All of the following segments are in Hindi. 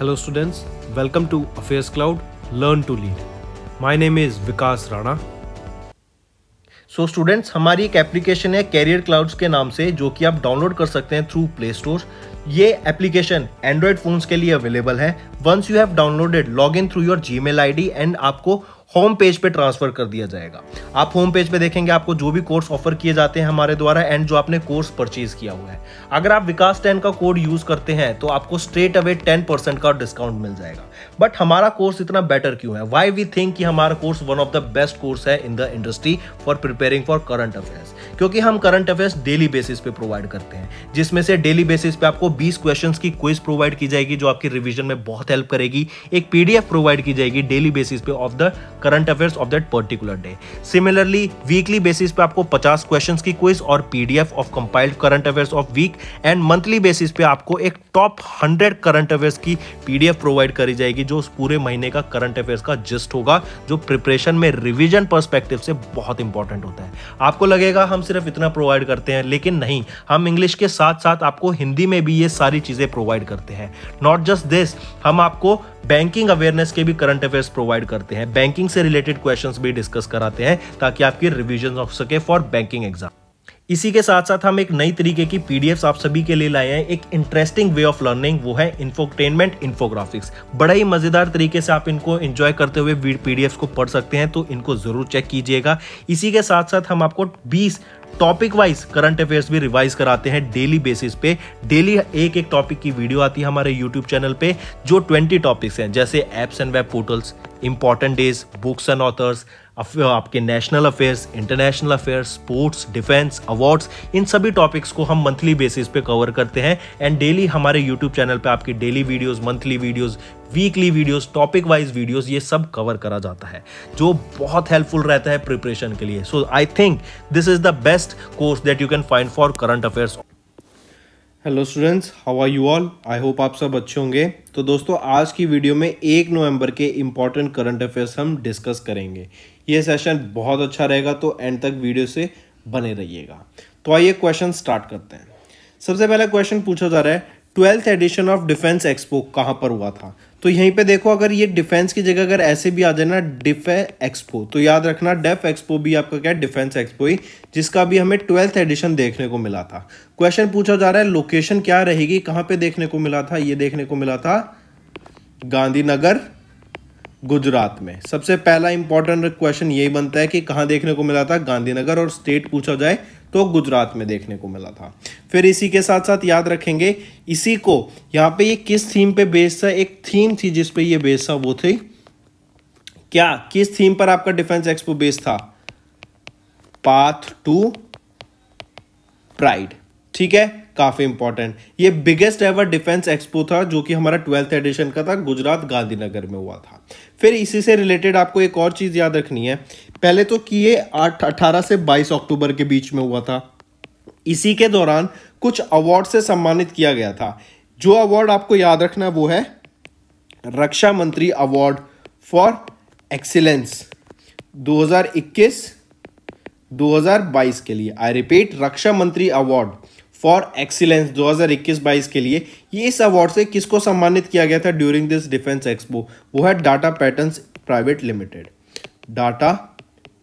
Hello students, welcome to Affairs Cloud Learn to Lead. My name is Vikas Rana. So so students हमारी एक एप्लीकेशन है कैरियर क्लाउड्स के नाम से जो कि आप डाउनलोड कर सकते हैं थ्रू प्ले स्टोर ये एप्लीकेशन एंड्रॉयड फोन्स के लिए अवेलेबल है once you have downloaded log in through your Gmail and आपको होम पेज पे ट्रांसफर कर दिया जाएगा आप होम पेज पे देखेंगे आपको जो भी कोर्स ऑफर किए जाते हैं हमारे द्वारा एंड जो आपने कोर्स परचेज किया हुआ है अगर आप विकास टेन का कोड यूज करते हैं तो आपको स्ट्रेट अवे टेन परसेंट का डिस्काउंट मिल जाएगा बट हमारा कोर्स इतना बेटर क्यों है वाई वी थिंक कि हमारा course one of the best course है in the industry for preparing for current affairs क्योंकि हम करंट अफेयर्स डेली बेसिस पे प्रोवाइड करते हैं जिसमें से डेली बेसिस पे आपको 20 क्वेश्चंस की क्विज प्रोवाइड की जाएगी जो आपकी रिवीजन में बहुत हेल्प करेगी एक पीडीएफ प्रोवाइड की जाएगी डेली बेसिस पे of the current affairs of that particular day similarly weekly basis पे आपको 50 क्वेश्चन की क्विज और PDF of compiled current affairs of week and monthly basis पे आपको एक टॉप हंड्रेड करंट अफेयर्स की पीडीएफ प्रोवाइड करी जाएगी जो उस पूरे महीने का करंट अफेयर्स का जिस्ट होगा जो प्रिपरेशन में रिविजन परस्पेक्टिव से बहुत इंपॉर्टेंट होता है आपको लगेगा हम सिर्फ इतना प्रोवाइड करते हैं लेकिन नहीं हम इंग्लिश के साथ साथ आपको हिंदी में भी ये सारी चीज़ें प्रोवाइड करते हैं नॉट जस्ट दिस हम आपको बैंकिंग अवेयरनेस के भी करंट अफेयर्स प्रोवाइड करते हैं बैंकिंग से रिलेटेड क्वेश्चन भी डिस्कस कराते हैं ताकि आपकी रिविजन हो सके फॉर बैंकिंग एग्जाम इसी के साथ साथ हम एक नई तरीके की पी आप सभी के लिए लाए हैं एक इंटरेस्टिंग वे ऑफ लर्निंग वो है इन्फोटेनमेंट इन्फोग्राफिक्स बड़ा ही मजेदार तरीके से आप इनको एंजॉय करते हुए पी को पढ़ सकते हैं तो इनको जरूर चेक कीजिएगा इसी के साथ साथ हम आपको 20 टॉपिक वाइज करंट अफेयर्स भी रिवाइज कराते हैं डेली बेसिस पे डेली एक एक टॉपिक की वीडियो आती है हमारे यूट्यूब चैनल पे जो 20 टॉपिक्स हैं जैसे apps and web portals important days books and authors आपके national affairs international affairs sports defence awards इन सभी टॉपिक्स को हम मंथली बेसिस पे कवर करते हैं एंड डेली हमारे यूट्यूब चैनल पे आपकी daily videos monthly videos weekly videos topic wise videos ये सब कवर करा जाता है जो बहुत हेल्पफुल रहता है प्रिपरेशन के लिए so I think this is the best course that you can find for current affairs hello students how are you all I hope आप सब अच्छे होंगे तो दोस्तों आज की वीडियो में एक नवंबर के इम्पॉर्टेंट करंट अफेयर्स हम डिस्कस करेंगे ये सेशन बहुत अच्छा रहेगा तो एंड तक वीडियो से बने रहिएगा तो आइए क्वेश्चन स्टार्ट करते हैं सबसे पहला क्वेश्चन पूछा जा रहा है twelfth edition of defence expo कहाँ पर हुआ था तो यहीं पे देखो अगर ये डिफेंस की जगह अगर ऐसे भी आ जाए ना डिफे एक्सपो तो याद रखना डेफ एक्सपो भी आपका क्या है डिफेंस एक्सपो ही जिसका भी हमें ट्वेल्थ एडिशन देखने को मिला था क्वेश्चन पूछा जा रहा है लोकेशन क्या रहेगी कहां पे देखने को मिला था ये देखने को मिला था गांधीनगर गुजरात में सबसे पहला इंपॉर्टेंट क्वेश्चन यही बनता है कि कहां देखने को मिला था गांधीनगर और स्टेट पूछा जाए तो गुजरात में देखने को मिला था फिर इसी के साथ साथ याद रखेंगे इसी को यहाँ पे ये किस थीम पे बेस था एक थीम थी जिस पे ये बेस था वो थी क्या किस थीम पर आपका डिफेंस एक्सपो बेस था पाथ टू प्राइड ठीक है काफी इंपॉर्टेंट ये बिगेस्ट एवर डिफेंस एक्सपो था जो कि हमारा ट्वेल्थ एडिशन का था गुजरात गांधीनगर में हुआ था फिर इसी से रिलेटेड आपको एक और चीज याद रखनी है पहले तो कि ये आठ अठारह से बाईस अक्टूबर के बीच में हुआ था इसी के दौरान कुछ अवार्ड से सम्मानित किया गया था जो अवार्ड आपको याद रखना वो है रक्षा मंत्री अवार्ड फॉर एक्सीलेंस 2021 2022 के लिए आई रिपीट रक्षा मंत्री अवार्ड फॉर एक्सीलेंस 2021-22 के लिए ये इस अवार्ड से किसको सम्मानित किया गया था ड्यूरिंग दिस डिफेंस एक्सपो वो है data patterns private limited data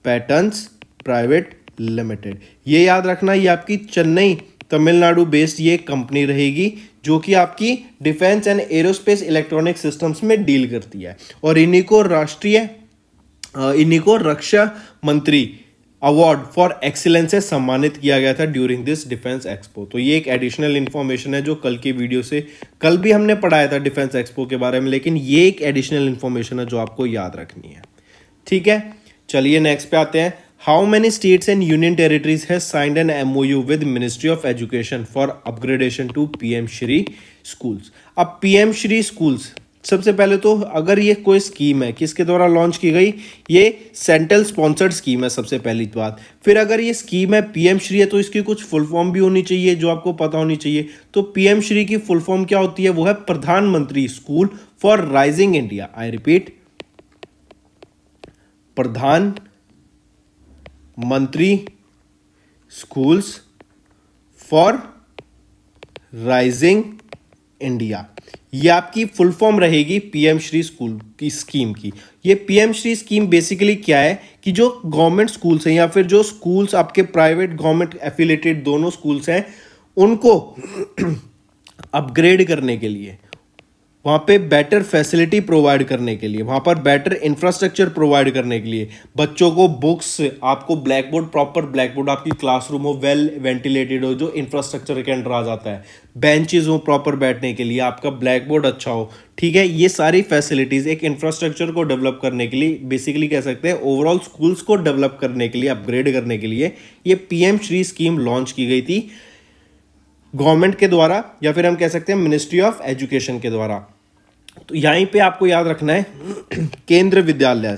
patterns private limited ये याद रखना ये आपकी चेन्नई तमिलनाडु बेस्ड ये कंपनी रहेगी जो कि आपकी defence and aerospace electronic systems में डील करती है और इन्हीं को राष्ट्रीय इन्हीं को रक्षा मंत्री अवार्ड फॉर एक्सीलेंस से सम्मानित किया गया था ड्यूरिंग दिस डिफेंस एक्सपो तो ये एक एडिशनल इन्फॉर्मेशन है जो कल की वीडियो से कल भी हमने पढ़ाया था डिफेंस एक्सपो के बारे में लेकिन ये एक एडिशनल इन्फॉर्मेशन है जो आपको याद रखनी है ठीक है चलिए नेक्स्ट पे आते हैं how many states and union territories has signed an MOU with ministry of education for upgradation to PM Shri schools अब पीएम श्री स्कूल्स सबसे पहले तो अगर ये कोई स्कीम है किसके द्वारा लॉन्च की गई ये सेंट्रल स्पॉन्सर्ड स्कीम है सबसे पहली बात फिर अगर ये स्कीम है पीएम श्री है तो इसकी कुछ फुल फॉर्म भी होनी चाहिए जो आपको पता होनी चाहिए तो पीएम श्री की फुल फॉर्म क्या होती है वो है Pradhan Mantri school for rising India I repeat Pradhan Mantri schools for rising India ये आपकी फुल फॉर्म रहेगी पीएम श्री स्कूल की स्कीम की ये पीएम श्री स्कीम बेसिकली क्या है कि जो गवर्नमेंट स्कूल्स हैं या फिर जो स्कूल्स आपके प्राइवेट गवर्नमेंट एफिलेटेड दोनों स्कूल्स हैं उनको अपग्रेड करने के लिए वहाँ पे बेटर फैसिलिटी प्रोवाइड करने के लिए वहाँ पर बेटर इंफ्रास्ट्रक्चर प्रोवाइड करने के लिए बच्चों को बुक्स आपको black board proper black board आपकी क्लासरूम हो वेल वेंटिलेटेड हो जो इंफ्रास्ट्रक्चर के अंडर आ जाता है बेंचेज हो प्रॉपर बैठने के लिए आपका ब्लैक बोर्ड अच्छा हो ठीक है ये सारी फैसिलिटीज़ एक इंफ्रास्ट्रक्चर को डेवलप करने के लिए बेसिकली कह सकते हैं ओवरऑल स्कूल्स को डेवलप करने के लिए अपग्रेड करने के लिए ये पी श्री स्कीम लॉन्च की गई थी गवर्नमेंट के द्वारा या फिर हम कह सकते हैं मिनिस्ट्री ऑफ एजुकेशन के द्वारा तो यहीं पे आपको याद रखना है केंद्र विद्यालय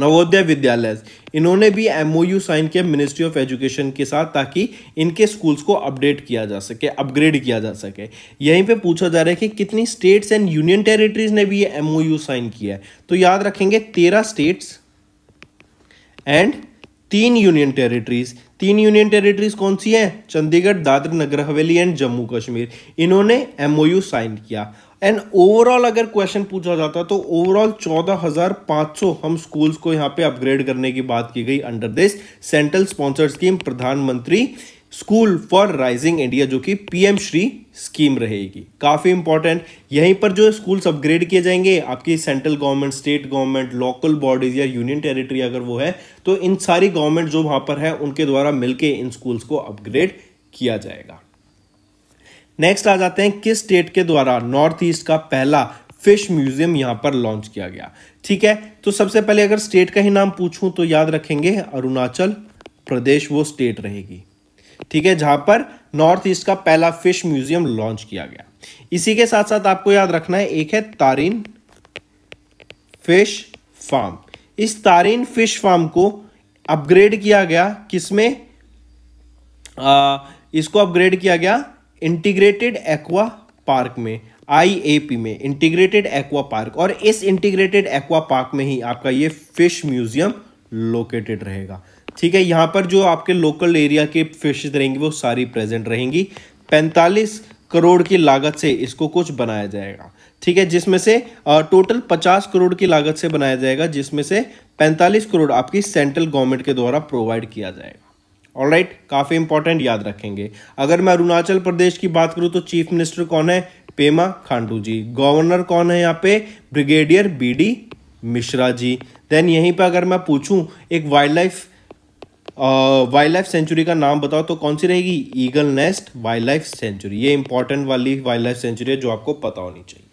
नवोदय विद्यालय इन्होंने भी एमओयू साइन किया मिनिस्ट्री ऑफ एजुकेशन के साथ ताकि इनके स्कूल्स को अपडेट किया जा सके अपग्रेड किया जा सके यहीं पे पूछा जा रहा है कि कितनी स्टेट्स एंड यूनियन टेरिटरीज ने भी ये एमओयू साइन किया है तो याद रखेंगे तेरह स्टेट्स एंड तीन यूनियन टेरिटरीज तीन यूनियन टेरिटरीज कौन सी हैं चंडीगढ़ दादर नगर हवेली एंड जम्मू कश्मीर इन्होंने एमओयू साइन किया एंड ओवरऑल अगर क्वेश्चन पूछा जाता तो ओवरऑल 14,500 हम स्कूल्स को यहाँ पे अपग्रेड करने की बात की गई under this central sponsored scheme Pradhan Mantri school for rising India जो कि पीएम श्री स्कीम रहेगी काफ़ी इंपॉर्टेंट यहीं पर जो स्कूल्स अपग्रेड किए जाएंगे आपकी central government state government local bodies या यूनियन टेरिटरी अगर वो है तो इन सारी गवर्नमेंट जो वहाँ पर है उनके द्वारा मिलके इन स्कूल्स को अपग्रेड किया जाएगा नेक्स्ट आ जाते हैं किस स्टेट के द्वारा नॉर्थ ईस्ट का पहला फिश म्यूजियम यहां पर लॉन्च किया गया ठीक है तो सबसे पहले अगर स्टेट का ही नाम पूछूं तो याद रखेंगे अरुणाचल प्रदेश वो स्टेट रहेगी ठीक है जहां पर नॉर्थ ईस्ट का पहला फिश म्यूजियम लॉन्च किया गया इसी के साथ साथ आपको याद रखना है एक है तारीन फिश फार्म इस तारीन फिश फार्म को अपग्रेड किया गया किसमें इसको अपग्रेड किया गया इंटीग्रेटेड एक्वा पार्क में आईएपी में इंटीग्रेटेड एक्वा पार्क और इस इंटीग्रेटेड एक्वा पार्क में ही आपका ये फिश म्यूजियम लोकेटेड रहेगा ठीक है यहाँ पर जो आपके लोकल एरिया के फिश रहेंगी वो सारी प्रेजेंट रहेंगी पैंतालीस करोड़ की लागत से इसको कुछ बनाया जाएगा ठीक है जिसमें से टोटल पचास करोड़ की लागत से बनाया जाएगा जिसमें से पैंतालीस करोड़ आपकी सेंट्रल गवर्नमेंट के द्वारा प्रोवाइड किया जाएगा ऑल राइट काफ़ी इंपॉर्टेंट याद रखेंगे अगर मैं अरुणाचल प्रदेश की बात करूँ तो चीफ मिनिस्टर कौन है पेमा खांडू जी गवर्नर कौन है यहाँ पे brigadier B D Mishra ji then यहीं पे अगर मैं पूछूं एक wildlife wildlife sanctuary का नाम बताओ तो कौन सी रहेगी eagle nest wildlife sanctuary ये इंपॉर्टेंट वाली वाइल्ड लाइफ सेंचुरी है जो आपको पता होनी चाहिए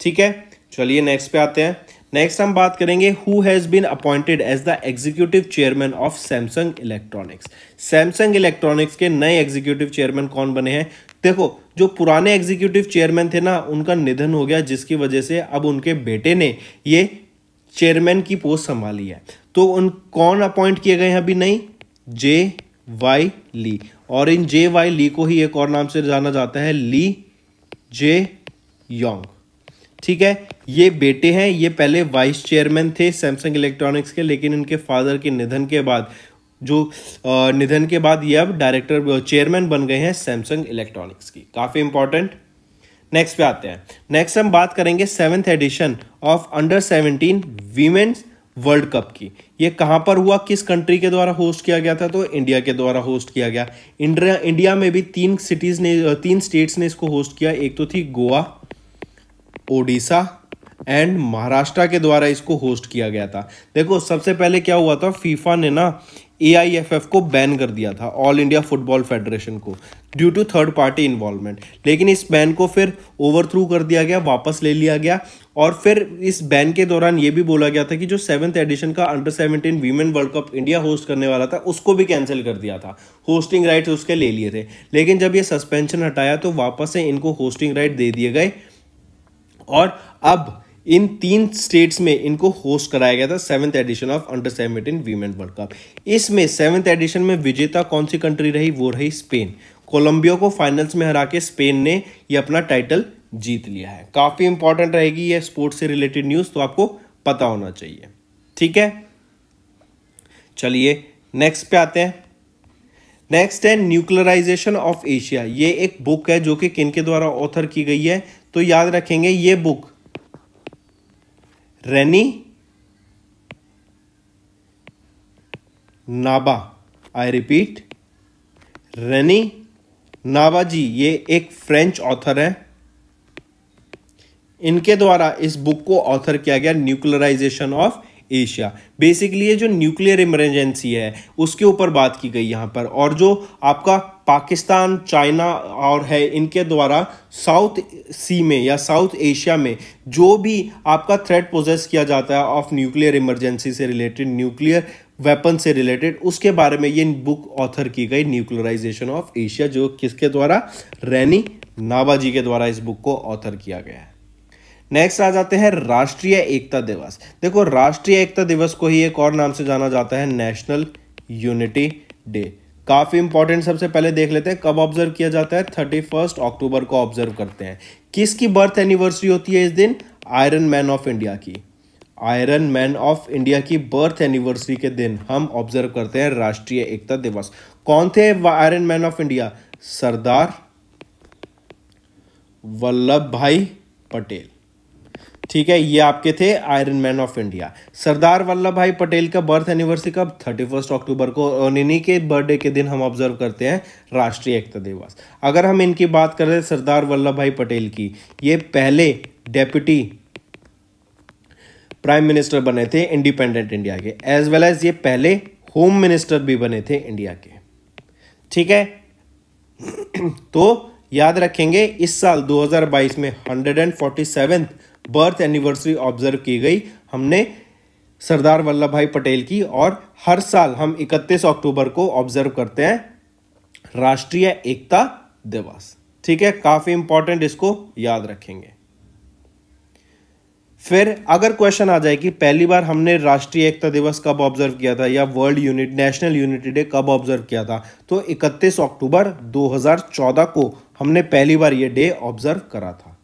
ठीक है चलिए नेक्स्ट पे आते हैं नेक्स्ट हम बात करेंगे who has been appointed as the executive chairman of Samsung electronics Samsung electronics के नए एग्जीक्यूटिव चेयरमैन कौन बने हैं देखो जो पुराने एग्जीक्यूटिव चेयरमैन थे ना उनका निधन हो गया जिसकी वजह से अब उनके बेटे ने ये चेयरमैन की पोस्ट संभाली है तो उन कौन अपॉइंट किए गए हैं अभी नहीं जे वाई ली और इन जे वाई ली को ही एक और नाम से जाना जाता है ली जे योंग ठीक है ये बेटे हैं ये पहले वाइस चेयरमैन थे सैमसंग इलेक्ट्रॉनिक्स के लेकिन इनके फादर के निधन के बाद जो निधन के बाद ये अब डायरेक्टर चेयरमैन बन गए हैं सैमसंग इलेक्ट्रॉनिक्स की काफ़ी इंपॉर्टेंट नेक्स्ट पे आते हैं नेक्स्ट हम बात करेंगे seventh edition of under seventeen women's world cup की ये कहाँ पर हुआ किस कंट्री के द्वारा होस्ट किया गया था तो इंडिया के द्वारा होस्ट किया गया इंडिया इंडिया में भी तीन सिटीज़ ने तीन स्टेट्स ने इसको होस्ट किया एक तो थी गोवा ओडिशा एंड महाराष्ट्र के द्वारा इसको होस्ट किया गया था देखो सबसे पहले क्या हुआ था फीफा ने ना ए को बैन कर दिया था ऑल इंडिया फुटबॉल फेडरेशन को due to third party involvement लेकिन इस बैन को फिर ओवर थ्रू कर दिया गया वापस ले लिया गया और फिर इस बैन के दौरान ये भी बोला गया था कि जो सेवन्थ एडिशन का under seventeen women world cup India host करने वाला था उसको भी कैंसिल कर दिया था होस्टिंग राइट उसके ले लिए थे लेकिन जब ये सस्पेंशन हटाया तो वापस से इनको होस्टिंग राइट दे दिए गए और अब इन तीन स्टेट्स में इनको होस्ट कराया गया था seventh edition of under seventeen women world cup इसमें सेवन्थ एडिशन में विजेता कौन सी कंट्री रही वो रही स्पेन कोलंबिया को फाइनल्स में हरा के स्पेन ने ये अपना टाइटल जीत लिया है काफ़ी इंपॉर्टेंट रहेगी ये स्पोर्ट्स से रिलेटेड न्यूज़ तो आपको पता होना चाहिए ठीक है चलिए नेक्स्ट पे आते हैं नेक्स्ट है न्यूक्लियराइजेशन ऑफ एशिया ये एक बुक है जो कि किन के द्वारा ऑथर की गई है तो याद रखेंगे ये बुक रेनी नाबा आई रिपीट रेनी नाबा जी ये एक फ्रेंच ऑथर है इनके द्वारा इस बुक को ऑथर किया गया न्यूक्लियराइजेशन ऑफ एशिया बेसिकली ये जो न्यूक्लियर इमरजेंसी है उसके ऊपर बात की गई यहां पर और जो आपका पाकिस्तान चाइना और है इनके द्वारा साउथ सी में या साउथ एशिया में जो भी आपका थ्रेट प्रोजेस किया जाता है ऑफ न्यूक्लियर इमरजेंसी से रिलेटेड न्यूक्लियर वेपन से रिलेटेड उसके बारे में ये बुक ऑथर की गई न्यूक्लियराइजेशन ऑफ एशिया जो किसके द्वारा रैनी नाबा जी के द्वारा इस बुक को ऑथर किया गया है नेक्स्ट आ जाते हैं राष्ट्रीय एकता दिवस देखो राष्ट्रीय एकता दिवस को ही एक और नाम से जाना जाता है नेशनल यूनिटी डे काफ़ी इंपॉर्टेंट सबसे पहले देख लेते हैं कब ऑब्जर्व किया जाता है थर्टी फर्स्ट अक्टूबर को ऑब्जर्व करते हैं किसकी बर्थ एनिवर्सरी होती है इस दिन आयरन मैन ऑफ इंडिया की आयरन मैन ऑफ इंडिया की बर्थ एनिवर्सरी के दिन हम ऑब्जर्व करते हैं राष्ट्रीय एकता दिवस कौन थे iron man of India Sardar Vallabh भाई पटेल ठीक है ये आपके थे iron man of India Sardar Vallabh भाई पटेल का बर्थ एनिवर्सरी कब थर्टी फर्स्ट अक्टूबर को और इन्हीं के बर्थडे के दिन हम ऑब्जर्व करते हैं राष्ट्रीय एकता दिवस अगर हम इनकी बात करें सरदार वल्लभ भाई पटेल की ये पहले डेप्यूटी प्राइम मिनिस्टर बने थे इंडिपेंडेंट इंडिया के एज वेल एज ये पहले होम मिनिस्टर भी बने थे इंडिया के ठीक है तो याद रखेंगे इस साल 2022 में hundred and forty seventh birth anniversary observe की गई हमने सरदार वल्लभ भाई पटेल की और हर साल हम 31 अक्टूबर को ऑब्जर्व करते हैं राष्ट्रीय एकता दिवस ठीक है काफी इंपॉर्टेंट इसको याद रखेंगे फिर अगर क्वेश्चन आ जाए कि पहली बार हमने राष्ट्रीय एकता दिवस कब ऑब्जर्व किया था या world unit national unity day कब ऑब्जर्व किया था तो 31 अक्टूबर 2014 को हमने पहली बार ये डे ऑब्जर्व करा था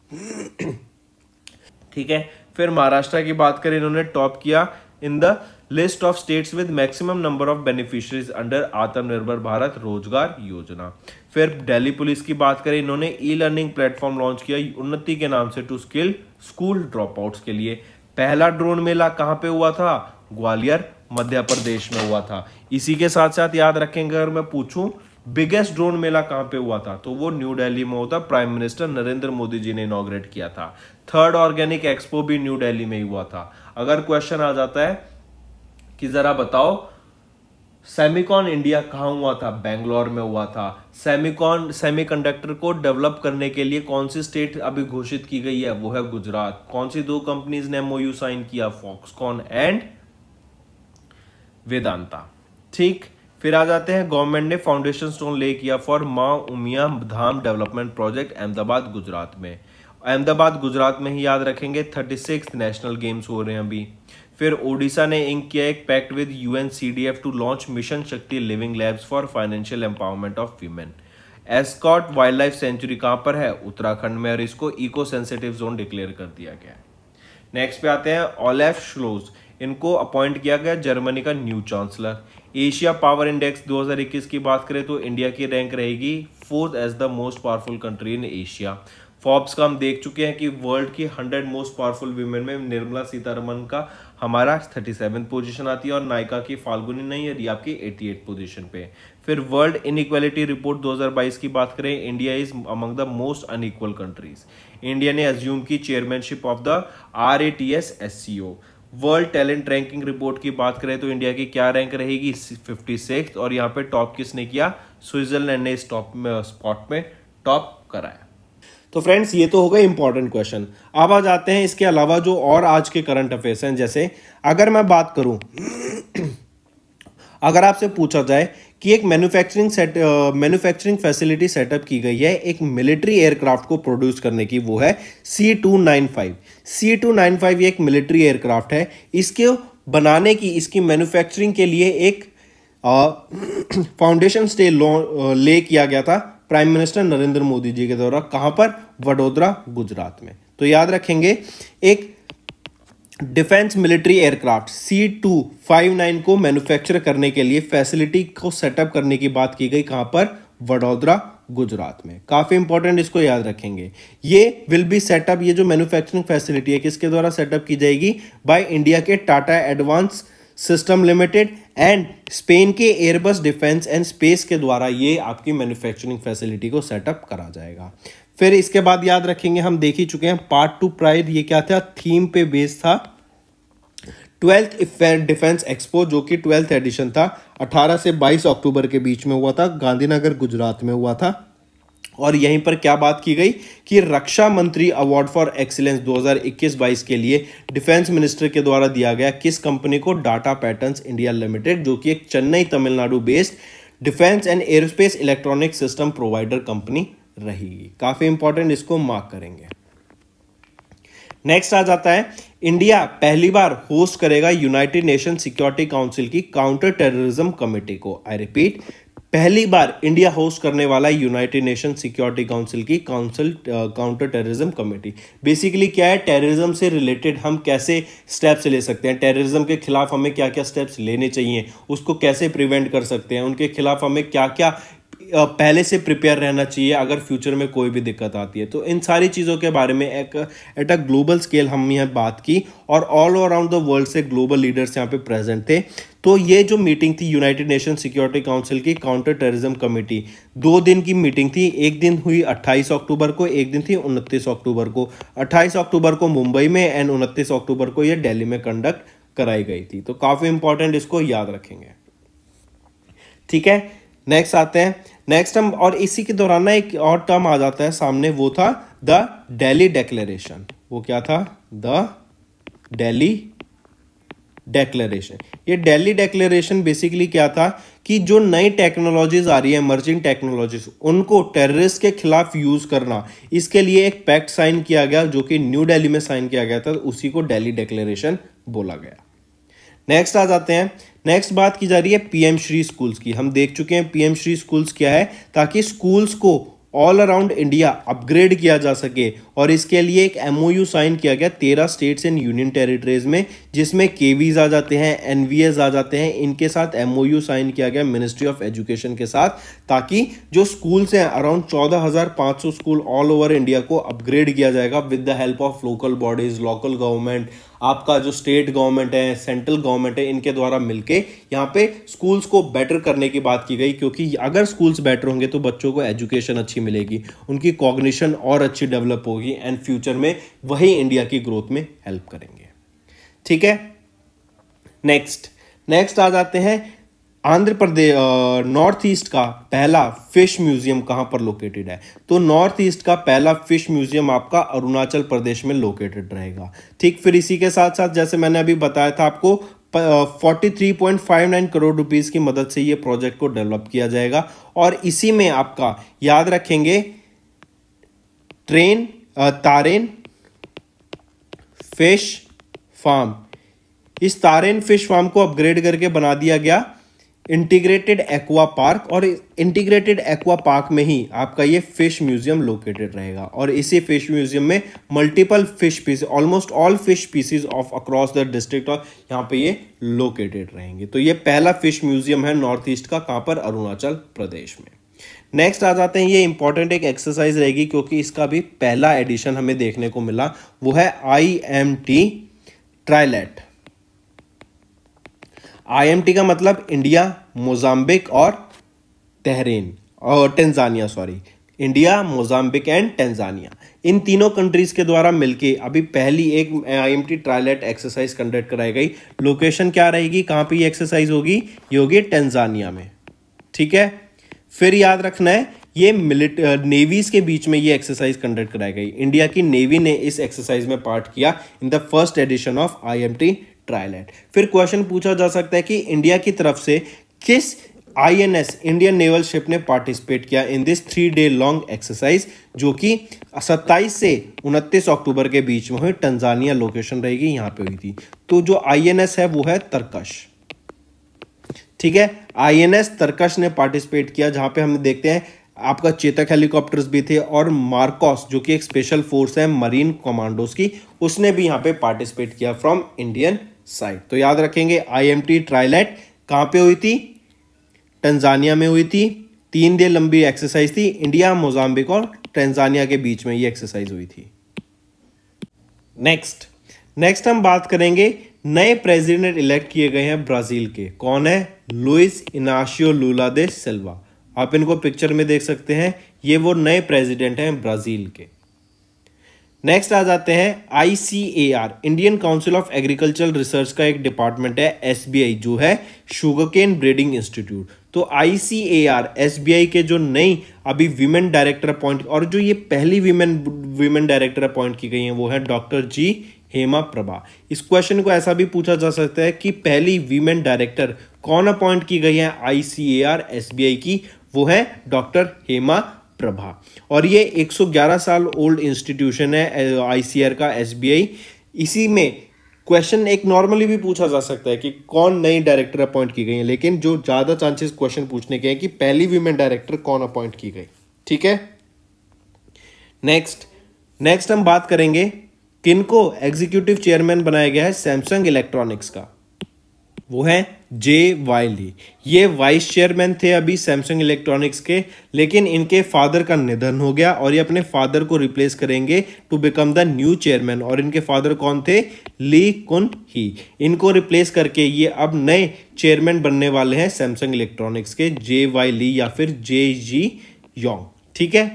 ठीक है फिर महाराष्ट्र की बात करें इन्होंने टॉप किया in the list of states with maximum number of beneficiaries under Atmanirbhar Bharat रोजगार योजना फिर दिल्ली पुलिस की बात करें इन्होंने ई लर्निंग प्लेटफॉर्म लॉन्च किया उन्नति के नाम से टू स्किल स्कूल ड्रॉप के लिए पहला ड्रोन मेला कहाँ पे हुआ था ग्वालियर मध्य प्रदेश में हुआ था इसी के साथ साथ याद रखेंगे अगर मैं पूछूं बिगेस्ट ड्रोन मेला कहां पे हुआ था तो वो न्यू दिल्ली में होता प्राइम मिनिस्टर नरेंद्र मोदी जी ने इनोग्रेट किया था थर्ड ऑर्गेनिक एक्सपो भी न्यू दिल्ली में ही हुआ था अगर क्वेश्चन आ जाता है कि जरा बताओ सेमिकॉन इंडिया कहाँ हुआ था बेंगलोर में हुआ था सेमिकॉन सेमीकंडक्टर को डेवलप करने के लिए कौन सी स्टेट अभी घोषित की गई है वो है गुजरात कौन सी दो कंपनीज ने एमओ साइन किया फॉक्सकॉन एंड वेदांता ठीक फिर आ जाते हैं गवर्नमेंट ने फाउंडेशन स्टोन ले किया for Maa Umiya Dham development project Ahmedabad Gujarat में अहमदाबाद गुजरात में ही याद रखेंगे थर्टी सिक्स नेशनल गेम्स हो रहे हैं अभी फिर ओडिशा ने इंक किया एक pact with U N C D F to launch mission Shakti living labs for financial empowerment of women एस्कॉट वाइल्ड लाइफ सेंचुरी कहाँ पर है उत्तराखंड में और इसको इको सेंसिटिव जोन डिक्लेयर कर दिया गया है नेक्स्ट पे आते हैं ओलेफ श्लोज इनको अपॉइंट किया गया जर्मनी का new chancellor Asia power index 2021 की बात करें तो इंडिया की रैंक रहेगी fourth as the most powerful country in Asia Forbes का हम देख चुके हैं कि वर्ल्ड की हंड्रेड मोस्ट पावरफुल वीमेन में निर्मला सीतारमन का हमारा थर्टी सेवन पोजिशन आती है और नायका की फाल्गुनी नहीं है आपकी एटी एट पोजिशन पे फिर वर्ल्ड इनइक्वालिटी रिपोर्ट 2022 की बात करें India is among the most unequal countries India ने एज्यूम की chairmanship of the R A T S S C O world talent ranking report की बात करें तो इंडिया की क्या रैंक रहेगी फिफ्टी सिक्स और यहाँ पे टॉप किसने किया स्विट्जरलैंड ने इस टॉप स्पॉट में टॉप कराया तो फ्रेंड्स ये तो हो गए इंपॉर्टेंट क्वेश्चन अब आ जाते हैं इसके अलावा जो और आज के करंट अफेयर्स हैं जैसे अगर मैं बात करूं अगर आपसे पूछा जाए कि एक manufacturing set manufacturing facility setup की गई है एक मिलिट्री एयरक्राफ्ट को प्रोड्यूस करने की वो है C two nine five C two nine five ये एक मिलिट्री एयरक्राफ्ट है इसके बनाने की इसकी मैन्युफैक्चरिंग के लिए एक फाउंडेशन स्टे ले किया गया था प्राइम मिनिस्टर नरेंद्र मोदी जी के द्वारा कहां पर वडोदरा गुजरात में तो याद रखेंगे एक defence military aircraft C two five nine को मैन्युफैक्चर करने के लिए फैसिलिटी को सेटअप करने की बात की गई कहां पर वडोदरा गुजरात में काफ़ी इंपॉर्टेंट इसको याद रखेंगे ये विल बी सेटअप ये जो मैन्युफैक्चरिंग फैसिलिटी है किसके द्वारा सेटअप की जाएगी बाय इंडिया के Tata advance system limited and Spain के एयरबस डिफेंस एंड स्पेस के द्वारा ये आपकी मैन्युफैक्चरिंग फैसिलिटी को सेटअप करा जाएगा फिर इसके बाद याद रखेंगे हम देख ही चुके हैं पार्ट टू प्राइड ये क्या था थीम पे बेस्ड था ट्वेल्थ डिफेंस एक्सपो जो कि ट्वेल्थ एडिशन था 18 से 22 अक्टूबर के बीच में हुआ था गांधीनगर गुजरात में हुआ था और यहीं पर क्या बात की गई कि रक्षा मंत्री अवार्ड फॉर एक्सीलेंस 2021-22 के लिए डिफेंस मिनिस्टर के द्वारा दिया गया किस कंपनी को डाटा पैटर्न्स इंडिया लिमिटेड जो कि एक Chennai Tamil Nadu based defence and aerospace electronic system provider company रहेगी काफी इंपॉर्टेंट इसको मार्क करेंगे नेक्स्ट आ जाता है इंडिया पहली बार होस्ट करेगा यूनाइटेड नेशन सिक्योरिटी काउंसिल की काउंटर टेररिज्म कमेटी को आई रिपीट पहली बार इंडिया होस्ट करने वाला यूनाइटेड नेशन सिक्योरिटी काउंसिल की council counter terrorism committee basically क्या है टेररिज्म से रिलेटेड हम कैसे स्टेप्स ले सकते हैं टेररिज्म के खिलाफ हमें क्या क्या स्टेप्स लेने चाहिए उसको कैसे प्रिवेंट कर सकते हैं उनके खिलाफ हमें क्या क्या पहले से प्रिपेयर रहना चाहिए अगर फ्यूचर में कोई भी दिक्कत आती है तो इन सारी चीज़ों के बारे में एक एट अ ग्लोबल स्केल हम यहाँ बात की और ऑल अराउंड द वर्ल्ड से ग्लोबल लीडर्स यहाँ पे प्रेजेंट थे तो ये जो मीटिंग थी यूनाइटेड नेशन सिक्योरिटी काउंसिल की काउंटर टेररिज्म कमेटी दो दिन की मीटिंग थी एक दिन हुई 28 अक्टूबर को एक दिन थी 29 अक्टूबर को 28 अक्टूबर को मुंबई में एंड उनतीस अक्टूबर को यह डेली में कंडक्ट कराई गई थी तो काफ़ी इंपॉर्टेंट इसको याद रखेंगे ठीक है नेक्स्ट आते हैं नेक्स्ट हम और इसी के दौरान ना एक और टर्म आ जाता है सामने वो था द डेली डेक्लेरेशन वो क्या था द डेली डेक्लेरेशन ये डेली डेक्लेरेशन बेसिकली क्या था कि जो नई टेक्नोलॉजीज आ रही है इमर्जिंग टेक्नोलॉजीज उनको टेररिस्ट के खिलाफ यूज करना इसके लिए एक पैक्ट साइन किया गया जो कि न्यू डेली में साइन किया गया था उसी को डेली डेक्लेरेशन बोला गया नेक्स्ट आ जाते हैं नेक्स्ट बात की जा रही है पीएम श्री स्कूल्स की हम देख चुके हैं पीएम श्री स्कूल्स क्या है ताकि स्कूल्स को ऑल अराउंड इंडिया अपग्रेड किया जा सके और इसके लिए एक एमओयू साइन किया गया तेरह स्टेट्स एंड यूनियन टेरिटरीज में जिसमें के आ जाते हैं एन आ जाते हैं इनके साथ एमओयू साइन किया गया मिनिस्ट्री ऑफ एजुकेशन के साथ ताकि जो स्कूल्स हैं अराउंड चौदह हजार पाँच सौ स्कूल ऑल ओवर इंडिया को अपग्रेड किया जाएगा with the help of local bodies local government आपका जो स्टेट गवर्नमेंट है सेंट्रल गवर्नमेंट है इनके द्वारा मिलके यहाँ पे स्कूल्स को बेटर करने की बात की गई क्योंकि अगर स्कूल्स बेटर होंगे तो बच्चों को एजुकेशन अच्छी मिलेगी उनकी कॉग्निशन और अच्छी डेवलप होगी एंड फ्यूचर में वही इंडिया की ग्रोथ में हेल्प करेंगे ठीक है नेक्स्ट नेक्स्ट आ जाते हैं आंध्र प्रदेश नॉर्थ ईस्ट का पहला फिश म्यूजियम कहाँ पर लोकेटेड है तो नॉर्थ ईस्ट का पहला फिश म्यूजियम आपका अरुणाचल प्रदेश में लोकेटेड रहेगा ठीक फिर इसी के साथ साथ जैसे मैंने अभी बताया था आपको 43.59 करोड़ रुपीज की मदद से ये प्रोजेक्ट को डेवलप किया जाएगा और इसी में आपका याद रखेंगे ट्रेन तारेन फिश फार्म इस तारेन फिश फार्म को अपग्रेड करके बना दिया गया इंटीग्रेटेड एक्वा पार्क और इंटीग्रेटेड एक्वा पार्क में ही आपका ये फिश म्यूजियम लोकेटेड रहेगा और इसी फिश म्यूजियम में multiple fish piece almost all fish species of across the district और यहाँ पे ये लोकेटेड रहेंगे तो ये पहला फिश म्यूजियम है नॉर्थ ईस्ट का कहाँ पर अरुणाचल प्रदेश में नेक्स्ट आ जाते हैं ये इंपॉर्टेंट एक एक्सरसाइज रहेगी क्योंकि इसका भी पहला एडिशन हमें देखने को मिला वो है I M T trilat IMT का मतलब इंडिया मोजाम्बिक और तहरीन और Tanzania sorry India Mozambique and Tanzania इन तीनों कंट्रीज़ के द्वारा मिलके अभी पहली एक आईएमटी ट्रायलेट एक्सरसाइज कंडक्ट कराई गई लोकेशन क्या रहेगी कहाँ पे ये एक्सरसाइज होगी ये होगी टेंजानिया में ठीक है फिर याद रखना है ये मिलिट नेवीज के बीच में ये एक्सरसाइज कंडक्ट कराई गई इंडिया की नेवी ने इस एक्सरसाइज में पार्ट किया in the first edition of T trilat फिर क्वेश्चन पूछा जा सकता है कि इंडिया की तरफ से किस आईएनएस इंडियन नेवल शिप ने पार्टिसिपेट किया in this three day long exercise जो कि 27 से 29 अक्टूबर के बीच में हुई टंजानिया लोकेशन रहेगी यहां पे हुई थी तो जो आईएनएस है वो है तरकश ठीक है आईएनएस तरकश ने पार्टिसिपेट किया जहां पे हम देखते हैं आपका चेतक हेलीकॉप्टर्स भी थे और मार्कोस जो कि एक स्पेशल फोर्स है मरीन कमांडोस की उसने भी यहां पे पार्टिसिपेट किया फ्रॉम इंडियन साइट तो याद रखेंगे आईएमटी ट्रायलेट कहाँ पे हुई थी टंजानिया में हुई थी तीन दिन लंबी एक्सरसाइज थी इंडिया मोजाम्बिक और टंजानिया के बीच में ये एक्सरसाइज हुई थी नेक्स्ट नेक्स्ट हम बात करेंगे नए प्रेसिडेंट इलेक्ट किए गए हैं ब्राजील के कौन है लुइस इनाशियो लूला दे सिल्वा आप इनको पिक्चर में देख सकते हैं ये वो नए प्रेसिडेंट हैं ब्राजील के नेक्स्ट आ जाते हैं I Indian council of agricultural research का एक डिपार्टमेंट है एस जो है शुगर केन ब्रीडिंग इंस्टीट्यूट तो I C A R S B I के जो नई अभी वीमेन डायरेक्टर अपॉइंट और जो ये पहली वीमेन वीमेन डायरेक्टर अपॉइंट की गई है वो है डॉक्टर जी हेमा प्रभा इस क्वेश्चन को ऐसा भी पूछा जा सकता है कि पहली वीमेन डायरेक्टर कौन अपॉइंट की गई है I C A R S B I की वो है डॉक्टर हेमा प्रभा और ये 111 साल ओल्ड इंस्टीट्यूशन है आईसीआर का एसबीआई इसी में क्वेश्चन एक नॉर्मली भी पूछा जा सकता है कि कौन नई डायरेक्टर अपॉइंट की गई है लेकिन जो ज़्यादा चांसेस क्वेश्चन पूछने के हैं कि पहली वीमेन डायरेक्टर कौन अपॉइंट की गई ठीक है नेक्स्ट नेक्स्ट हम बात करेंगे किनको एग्जीक्यूटिव चेयरमैन बनाया गया है सैमसंग इलेक्ट्रॉनिक्स का वो है जे वाइली ये वाइस चेयरमैन थे अभी सैमसंग इलेक्ट्रॉनिक्स के लेकिन इनके फादर का निधन हो गया और ये अपने फादर को रिप्लेस करेंगे to become the new chairman और इनके फादर कौन थे ली कुन ही इनको रिप्लेस करके ये अब नए चेयरमैन बनने वाले हैं सैमसंग इलेक्ट्रॉनिक्स के जे वाई ली या फिर जे जी योंग ठीक है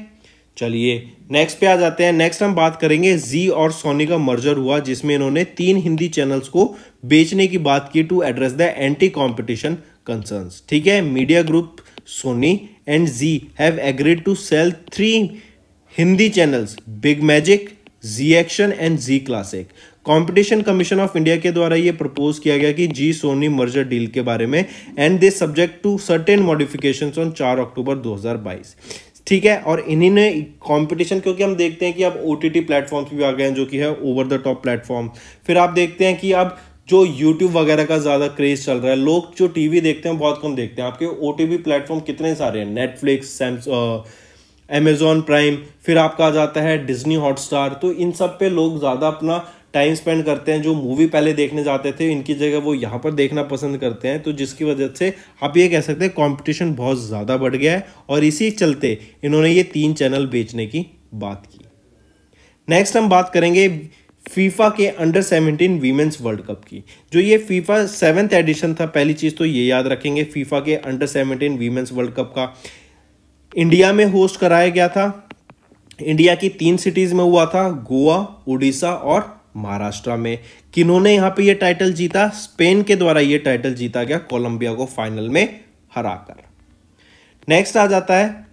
चलिए नेक्स्ट पे आ जाते हैं नेक्स्ट हम बात करेंगे जी और सोनी का मर्जर हुआ जिसमें इन्होंने तीन हिंदी चैनल्स को बेचने की बात की to address the anti competition concern ठीक है media group Sony and Zee have agreed to sell three Hindi channels big magic Zee action and Zee classic competition commission of India के द्वारा ये प्रपोज किया गया कि जी सोनी मर्जर डील के बारे में and they subject to certain modification on चार अक्टूबर 2022 ठीक है और इन्हीं कंपटीशन क्योंकि हम देखते हैं कि अब ओ टी टी प्लेटफॉर्म्स भी आ गए हैं जो कि है ओवर द टॉप प्लेटफॉर्म फिर आप देखते हैं कि अब जो यूट्यूब वगैरह का ज़्यादा क्रेज़ चल रहा है लोग जो टीवी देखते हैं बहुत कम देखते हैं आपके ओ टी प्लेटफॉर्म कितने सारे हैं नेटफ्लिक्स Amazon प्राइम फिर आपका आ जाता है Disney हॉटस्टार तो इन सब पे लोग ज़्यादा अपना टाइम स्पेंड करते हैं जो मूवी पहले देखने जाते थे इनकी जगह वो यहाँ पर देखना पसंद करते हैं तो जिसकी वजह से आप ये कह सकते हैं कॉम्पिटिशन बहुत ज़्यादा बढ़ गया है और इसी चलते इन्होंने ये तीन चैनल बेचने की बात की नेक्स्ट हम बात करेंगे फीफा के अंडर 17 वीमेंस वर्ल्ड कप की जो ये फीफा सेवन्थ एडिशन था पहली चीज़ तो ये याद रखेंगे फीफा के अंडर 17 वीमेंस वर्ल्ड कप का इंडिया में होस्ट कराया गया था इंडिया की तीन सिटीज़ में हुआ था गोवा उड़ीसा और महाराष्ट्र में किन्होंने यहाँ पे ये टाइटल जीता स्पेन के द्वारा ये टाइटल जीता गया कोलंबिया को फाइनल में हराकर नेक्स्ट आ जाता है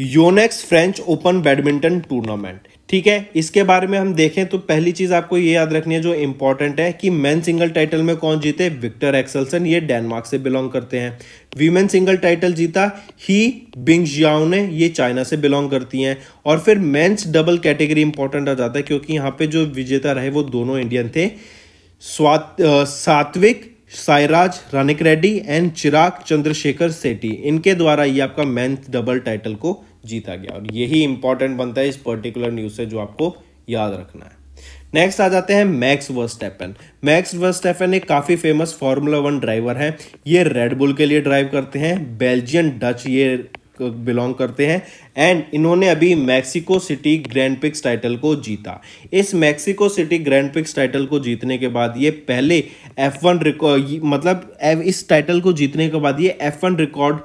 Yonex French open badminton tournament ठीक है इसके बारे में हम देखें तो पहली चीज आपको ये याद रखनी है जो इंपॉर्टेंट है कि मेन सिंगल टाइटल में कौन जीते विक्टर एक्सलसन ये डेनमार्क से बिलोंग करते हैं वीमेन सिंगल टाइटल जीता ही बिंग ने ये चाइना से बिलोंग करती हैं और फिर मेन्स डबल कैटेगरी इंपॉर्टेंट आ जाता है क्योंकि यहाँ पे जो विजेता रहे वो दोनों इंडियन थे सात्विक साईराज रानिक रेड्डी एंड चिराग चंद्रशेखर सेटी इनके द्वारा ये आपका मेंथ डबल टाइटल को जीता गया और यही इंपॉर्टेंट बनता है इस पर्टिकुलर न्यूज से जो आपको याद रखना है नेक्स्ट आ जाते हैं मैक्स वर्स्टेपन मैक्स वर्स्टेपन एक काफ़ी फेमस फॉर्मूला वन ड्राइवर है ये रेडबुल के लिए ड्राइव करते हैं बेल्जियन डच ये बिलोंग करते हैं एंड इन्होंने अभी Mexico City Grand Prix title को जीता इस Mexico City Grand Prix title को जीतने के बाद ये पहले एफ वन रिकॉर्ड मतलब इस टाइटल को जीतने के बाद ये एफ वन रिकॉर्ड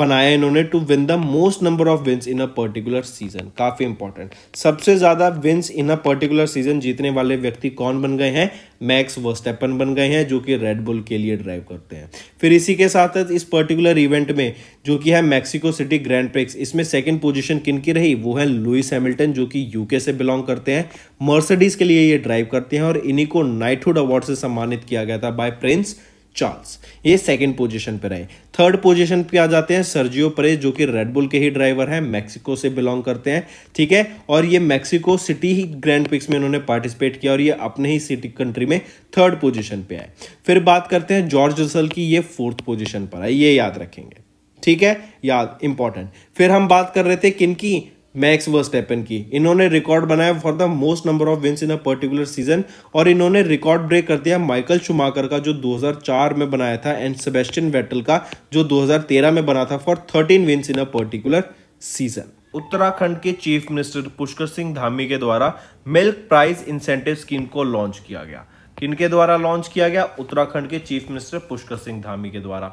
बनाया इन्होंने to win the most number of wins in a particular season काफी इंपॉर्टेंट सबसे ज्यादा wins in a particular season जीतने वाले व्यक्ति कौन बन गए हैं मैक्स वर्स्टेपन बन गए हैं जो कि रेडबुल के लिए ड्राइव करते हैं फिर इसी के साथ साथ इस पर्टिकुलर इवेंट में जो कि है मैक्सिको सिटी ग्रैंड प्रिक्स इसमें सेकेंड पोजिशन किन की रही वो है लुइस हैमिल्टन जो कि यूके से बिलोंग करते हैं मर्सडीज के लिए ये ड्राइव करते हैं और इन्हीं को नाइटहुड अवार्ड से सम्मानित किया गया था बाय प्रिंस चार्ल्स ये सेकंड पोजीशन पर रहे थर्ड पोजीशन पे आ जाते हैं सर्जियो परेज जो कि रेडबुल के ही ड्राइवर हैं मेक्सिको से बिलोंग करते हैं ठीक है और ये मेक्सिको सिटी ही ग्रैंड पिक्स में इन्होंने पार्टिसिपेट किया और ये अपने ही सिटी कंट्री में थर्ड पोजीशन पे आए फिर बात करते हैं जॉर्ज रसल की ये फोर्थ पोजिशन पर आए ये याद रखेंगे ठीक है याद इंपॉर्टेंट फिर हम बात कर रहे थे किन की मैक्स वर्स्टेपन की इन्होंने रिकॉर्ड बनाया for the most number of wins in a particular season और इन्होंने रिकॉर्ड ब्रेक कर दिया माइकल शुमाकर का जो 2004 में बनाया था एंड सेबेस्टियन वेटल का जो 2013 में बना था for 13 wins in a particular season Uttarakhand के चीफ मिनिस्टर पुष्कर सिंह धामी के द्वारा मिल्क प्राइस इंसेंटिव स्कीम को लॉन्च किया गया किनके द्वारा लॉन्च किया गया उत्तराखंड के चीफ मिनिस्टर पुष्कर सिंह धामी के द्वारा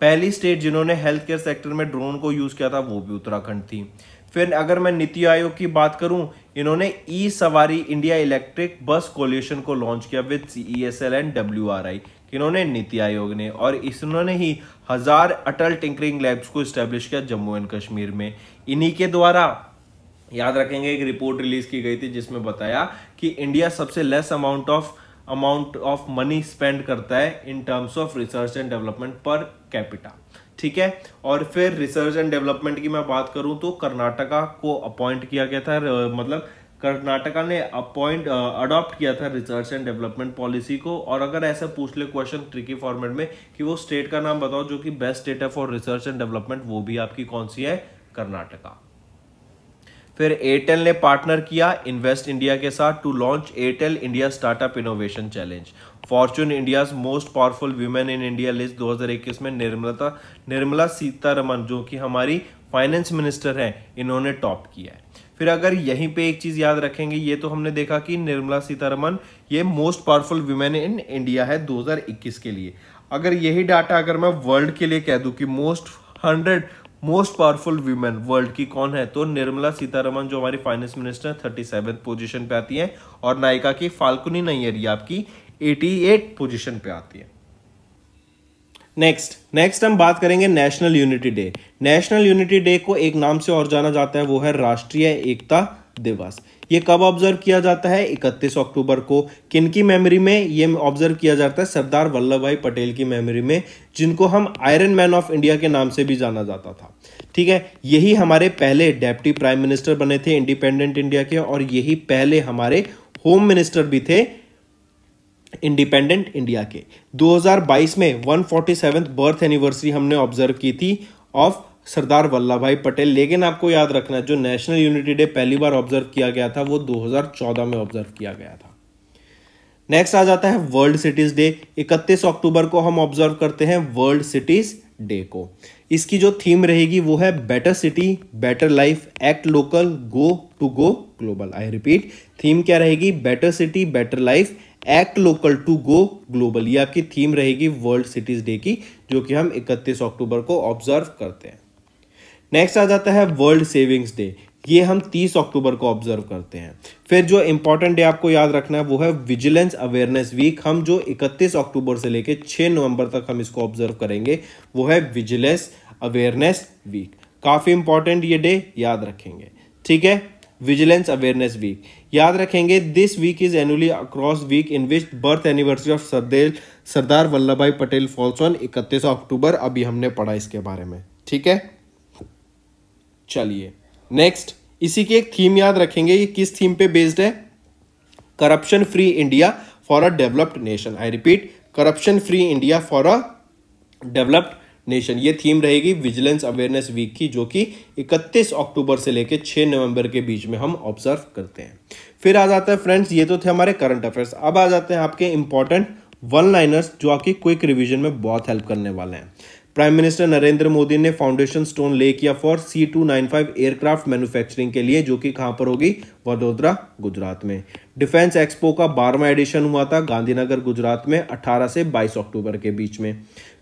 पहली स्टेट जिन्होंने हेल्थ केयर सेक्टर में ड्रोन को यूज किया था वो भी उत्तराखंड थी फिर अगर मैं नीति आयोग की बात करूं इन्होंने e Sawari India electric bus coalition को लॉन्च किया with C E S L and W R I इन्होंने नीति आयोग ने और इन्होंने ही हजार अटल टिंकरिंग लैब्स को स्टैब्लिश किया जम्मू एंड कश्मीर में इन्हीं के द्वारा याद रखेंगे एक रिपोर्ट रिलीज की गई थी जिसमें बताया कि इंडिया सबसे less amount of amount of money spend करता है in terms of research and development per capita ठीक है और फिर रिसर्च एंड डेवलपमेंट की मैं बात करूं तो कर्नाटका को अपॉइंट किया गया था मतलब कर्नाटका ने अपॉइंट अडॉप्ट किया था रिसर्च एंड डेवलपमेंट पॉलिसी को और अगर ऐसा पूछ ले क्वेश्चन ट्रिकी फॉर्मेट में कि वो स्टेट का नाम बताओ जो कि बेस्ट स्टेट है फॉर रिसर्च एंड डेवलपमेंट वो भी आपकी कौन सी है कर्नाटका फिर एयरटेल ने पार्टनर किया इन्वेस्ट इंडिया के साथ to launch Airtel India startup innovation challenge Fortune India's most powerful women in India list 2021 में निर्मलता निर्मला सीतारमन जो कि हमारी फाइनेंस मिनिस्टर हैं इन्होंने टॉप किया है फिर अगर यहीं पे एक चीज़ याद रखेंगे ये तो हमने देखा कि निर्मला सीतारमन ये most powerful women in India है 2021 के लिए अगर यही डाटा अगर मैं वर्ल्ड के लिए कह दूं कि most hundred most powerful women world की कौन है तो निर्मला सीतारमन जो हमारी finance minister thirty seven position पे आती हैं और नायिका की फाल्कुनी नैयर ये आपकी 88 पोजीशन पे आती है नेक्स्ट नेक्स्ट हम बात करेंगे national unity day national unity day को एक नाम से और जाना जाता है वो है राष्ट्रीय एकता दिवस ये कब ऑब्जर्व किया जाता है 31 अक्टूबर को किन की मेमोरी में ये ऑब्जर्व किया जाता है सरदार वल्लभ भाई पटेल की मेमोरी में जिनको हम आयरन मैन ऑफ इंडिया के नाम से भी जाना जाता था ठीक है यही हमारे पहले डेप्टी प्राइम मिनिस्टर बने थे इंडिपेंडेंट इंडिया के और यही पहले हमारे होम मिनिस्टर भी थे इंडिपेंडेंट इंडिया के 2022 में वन बर्थ एनिवर्सरी हमने ऑब्जर्व की थी ऑफ सरदार वल्लभ भाई पटेल लेकिन आपको याद रखना है जो नेशनल यूनिटी डे पहली बार ऑब्जर्व किया गया था वो 2014 में ऑब्जर्व किया गया था नेक्स्ट आ जाता है वर्ल्ड सिटीज डे 31 अक्टूबर को हम ऑब्जर्व करते हैं वर्ल्ड सिटीज डे को इसकी जो थीम रहेगी वो है better city better life act local go to go global I repeat theme क्या रहेगी better city better life act local to go global ये आपकी थीम रहेगी वर्ल्ड सिटीज डे की जो कि हम 31 अक्टूबर को ऑब्जर्व करते हैं नेक्स्ट आ जाता है वर्ल्ड सेविंग्स डे ये हम 30 अक्टूबर को ऑब्जर्व करते हैं फिर जो इंपॉर्टेंट डे आपको याद रखना है वो है विजिलेंस अवेयरनेस वीक हम जो 31 अक्टूबर से लेकर 6 नवंबर तक हम इसको ऑब्जर्व करेंगे वो है विजिलेंस अवेयरनेस वीक काफ़ी इंपॉर्टेंट ये डे याद रखेंगे ठीक है विजिलेंस अवेयरनेस वीक याद रखेंगे this week is annually across week in which birth anniversary of सरदेल सरदार वल्लभ भाई पटेल फॉल्स ऑन इकतीस अक्टूबर अभी हमने पढ़ा इसके बारे में ठीक है चलिए नेक्स्ट इसी की एक थीम याद रखेंगे ये किस थीम पे बेस्ड है corruption free India for a developed nation I repeat corruption free India for a developed nation ये थीम रहेगी विजिलेंस अवेयरनेस वीक की जो कि 31 अक्टूबर से लेकर 6 नवंबर के बीच में हम ऑब्जर्व करते हैं फिर आ जाता है फ्रेंड्स ये तो थे हमारे करंट अफेयर्स अब आ जाते हैं आपके इंपॉर्टेंट वन लाइनर्स जो आपकी क्विक रिविजन में बहुत हेल्प करने वाले हैं प्राइम मिनिस्टर नरेंद्र मोदी ने फाउंडेशन स्टोन ले किया for C two nine five aircraft manufacturing के लिए जो कि कहां पर होगी वडोदरा गुजरात में डिफेंस एक्सपो का बारहवा एडिशन हुआ था गांधीनगर गुजरात में 18 से 22 अक्टूबर के बीच में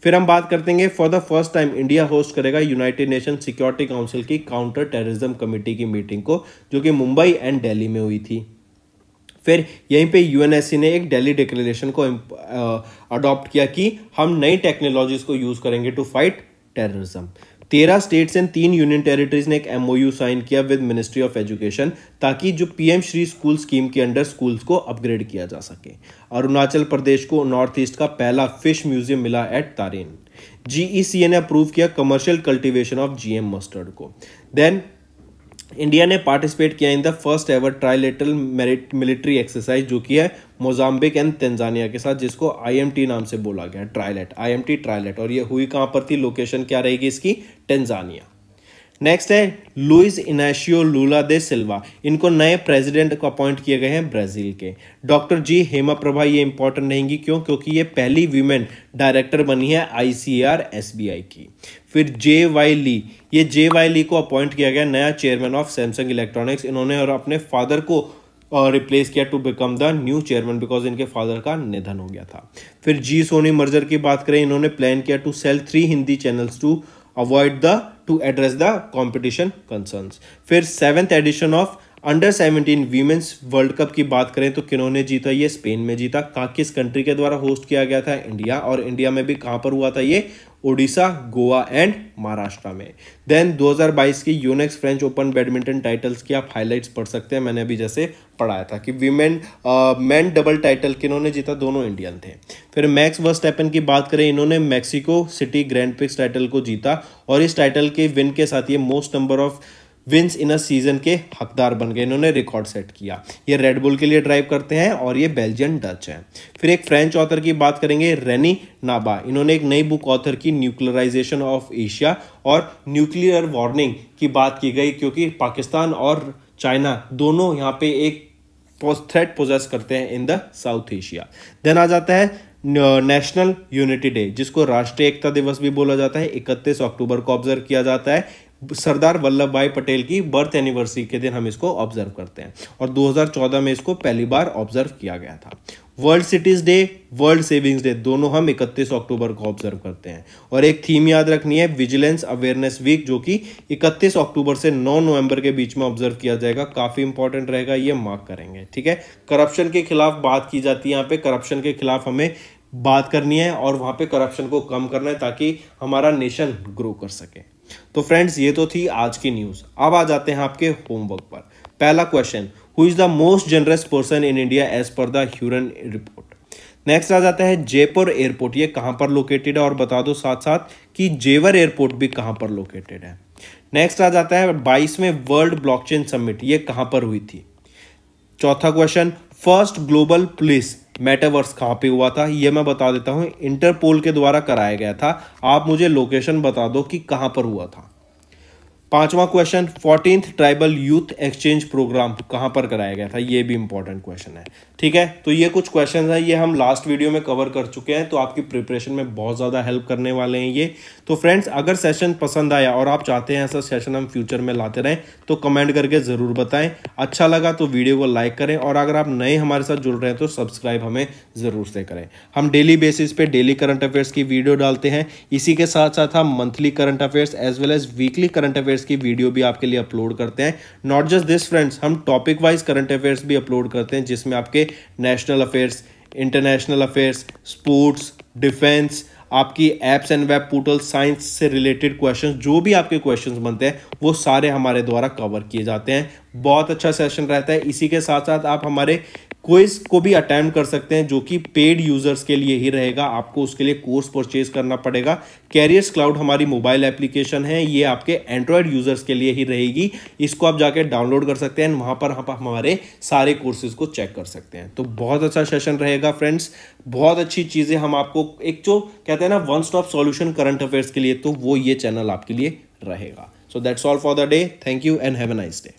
फिर हम बात करते हैं for the first time India host करेगा यूनाइटेड नेशन सिक्योरिटी काउंसिल की काउंटर टेररिज्म कमेटी की मीटिंग को जो कि मुंबई एंड दिल्ली में हुई थी फिर यहीं पे यूएनएससी ने एक डेली डिक्लेरेशन को अडॉप्ट किया कि हम नई टेक्नोलॉजीज को यूज करेंगे टू फाइट टेररिज्म तेरह स्टेट्स एंड तीन यूनियन टेरिटरीज ने एक एमओयू साइन किया विद मिनिस्ट्री ऑफ एजुकेशन ताकि जो पीएम श्री स्कूल स्कीम के अंडर स्कूल्स को अपग्रेड किया जा सके अरुणाचल प्रदेश को नॉर्थ ईस्ट का पहला फिश म्यूजियम मिला एट तारेन जीईसीए ने अप्रूव किया commercial cultivation of GM mustard को देन इंडिया ने पार्टिसिपेट किया in the first ever trilateral maritime military exercise जो कि है मोजाम्बिक एंड तेंजानिया के साथ जिसको आईएमटी नाम से बोला गया ट्राइलेट आईएमटी ट्राइलेट और ये हुई कहां पर थी लोकेशन क्या रहेगी इसकी टेंजानिया नेक्स्ट है लुइस इनाशियो लूला दे सिल्वा इनको नए प्रेसिडेंट को अपॉइंट किए गए हैं ब्राजील के डॉक्टर जी हेमा प्रभा ये इंपॉर्टेंट रहेंगी क्यों क्योंकि ये पहली वीमेन डायरेक्टर बनी है आईसीआर एसबीआई की फिर जे वाई ली ये जे वाई ली को अपॉइंट किया गया नया चेयरमैन ऑफ सैमसंग इलेक्ट्रॉनिक्स इन्होंने और अपने फादर को और रिप्लेस किया to become the new chairman because इनके फादर का निधन हो गया था फिर जी सोनी मर्जर की बात करें इन्होंने प्लान किया to sell three Hindi channels to avoid the to address the competition concerns फिर seventh edition of under seventeen women's world cup की बात करें तो किन्होंने जीता ये स्पेन में जीता का किस कंट्री के द्वारा होस्ट किया गया था इंडिया और इंडिया में भी कहाँ पर हुआ था ये ओडिशा गोवा एंड महाराष्ट्र में देन 2022 की Yonex French open badminton titles की आप हाइलाइट्स पढ़ सकते हैं मैंने अभी जैसे पढ़ाया था कि वीमेन मैन डबल टाइटल किन्होंने जीता दोनों इंडियन थे फिर मैक्स वर्स्टैपन की बात करें इन्होंने Mexico City Grand Prix title को जीता और इस टाइटल के विन के साथ ये most number of wins in a season के हकदार बन गए इन्होंने रिकॉर्ड सेट किया ये रेडबुल के लिए ड्राइव करते हैं और ये बेल्जियन डच हैं फिर एक फ्रेंच ऑथर की बात करेंगे रेनी नाबा इन्होंने एक नई बुक ऑथर की न्यूक्लियराइजेशन ऑफ एशिया और न्यूक्लियर वार्निंग की बात की गई क्योंकि पाकिस्तान और चाइना दोनों यहाँ पे एक थ्रेट पोजेस करते हैं in the South Asia then आ जाता है नेशनल यूनिटी डे जिसको राष्ट्रीय एकता दिवस भी बोला जाता है 31 अक्टूबर को ऑब्जर्व किया जाता है सरदार वल्लभ भाई पटेल की बर्थ एनिवर्सरी के दिन हम इसको ऑब्जर्व करते हैं और 2014 में इसको पहली बार ऑब्जर्व किया गया था world cities day world savings day दोनों हम 31 अक्टूबर को ऑब्जर्व करते हैं और एक थीम याद रखनी है विजिलेंस अवेयरनेस वीक जो कि 31 अक्टूबर से 9 नवंबर के बीच में ऑब्जर्व किया जाएगा काफ़ी इंपॉर्टेंट रहेगा ये मार्क करेंगे ठीक है करप्शन के खिलाफ बात की जाती है यहाँ पे करप्शन के खिलाफ हमें बात करनी है और वहां पर करप्शन को कम करना है ताकि हमारा नेशन ग्रो कर सके तो फ्रेंड्स ये तो थी आज की न्यूज़ अब आ जाते हैं आपके होमवर्क पर पहला question who is the most generous person in India as per the Hurun report next आ जाता है जयपुर एयरपोर्ट ये कहां पर लोकेटेड है और बता दो साथ साथ कि जेवर एयरपोर्ट भी कहां पर लोकेटेड है नेक्स्ट आ जाता है बाईसवें वर्ल्ड ब्लॉकचेन समिट ये कहां पर हुई थी चौथा question first global police metaverse कहाँ पे हुआ था ये मैं बता देता हूँ इंटरपोल के द्वारा कराया गया था आप मुझे लोकेशन बता दो कि कहाँ पर हुआ था पांचवा question fourteen tribal youth exchange programme कहां पर कराया गया था ये भी इंपॉर्टेंट क्वेश्चन है ठीक है तो ये कुछ क्वेश्चन है ये हम लास्ट वीडियो में कवर कर चुके हैं तो आपकी प्रिपरेशन में बहुत ज़्यादा हेल्प करने वाले हैं ये तो फ्रेंड्स अगर सेशन पसंद आया और आप चाहते हैं ऐसा सेशन हम फ्यूचर में लाते रहें तो कमेंट करके ज़रूर बताएं अच्छा लगा तो वीडियो को लाइक करें और अगर आप नए हमारे साथ जुड़ रहे हैं तो सब्सक्राइब हमें ज़रूर से करें हम डेली बेसिस पे डेली करंट अफेयर्स की वीडियो डालते हैं इसी के साथ साथ हम monthly current affairs as well as weekly current affairs affairs की वीडियो भी आपके लिए अपलोड करते हैं नॉट जस्ट दिस फ्रेंड्स हम टॉपिक वाइज करंट अफेयर्स भी अपलोड करते हैं जिसमें आपके national affairs international affairs sports defence आपकी apps and web portal science से रिलेटेड क्वेश्चंस जो भी आपके क्वेश्चंस बनते हैं वो सारे हमारे द्वारा कवर किए जाते हैं बहुत अच्छा सेशन रहता है इसी के साथ साथ आप हमारे क्विज को भी अटैम्प्ट कर सकते हैं जो कि पेड यूजर्स के लिए ही रहेगा आपको उसके लिए कोर्स परचेज करना पड़ेगा कैरियर्स क्लाउड हमारी मोबाइल एप्लीकेशन है ये आपके एंड्रॉयड यूजर्स के लिए ही रहेगी इसको आप जाके डाउनलोड कर सकते हैं वहाँ पर आप हमारे सारे कोर्सेज को चेक कर सकते हैं तो बहुत अच्छा सेशन रहेगा फ्रेंड्स बहुत अच्छी चीज़ें हम आपको एक जो कहते हैं ना one stop solution current affairs के लिए तो वो ये चैनल आपके लिए रहेगा so that's all for the day thank you and have a nice day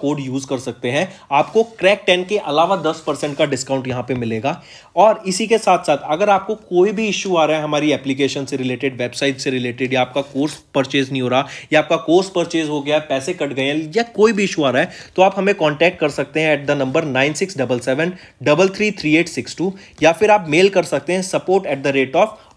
code use कर सकते हैं आपको क्रैक टेन के अलावा दस परसेंट का डिस्काउंट यहां पे मिलेगा और इसी के साथ साथ अगर आपको कोई भी इश्यू आ रहा है हमारी एप्लीकेशन से रिलेटेड वेबसाइट से रिलेटेड या आपका कोर्स परचेज नहीं हो रहा या आपका कोर्स परचेज हो गया पैसे कट गए हैं या कोई भी इशू आ रहा है तो आप हमें कॉन्टैक्ट कर सकते हैं at the number nine six double seven double three three eight six two या फिर आप मेल कर सकते हैं support at the rate of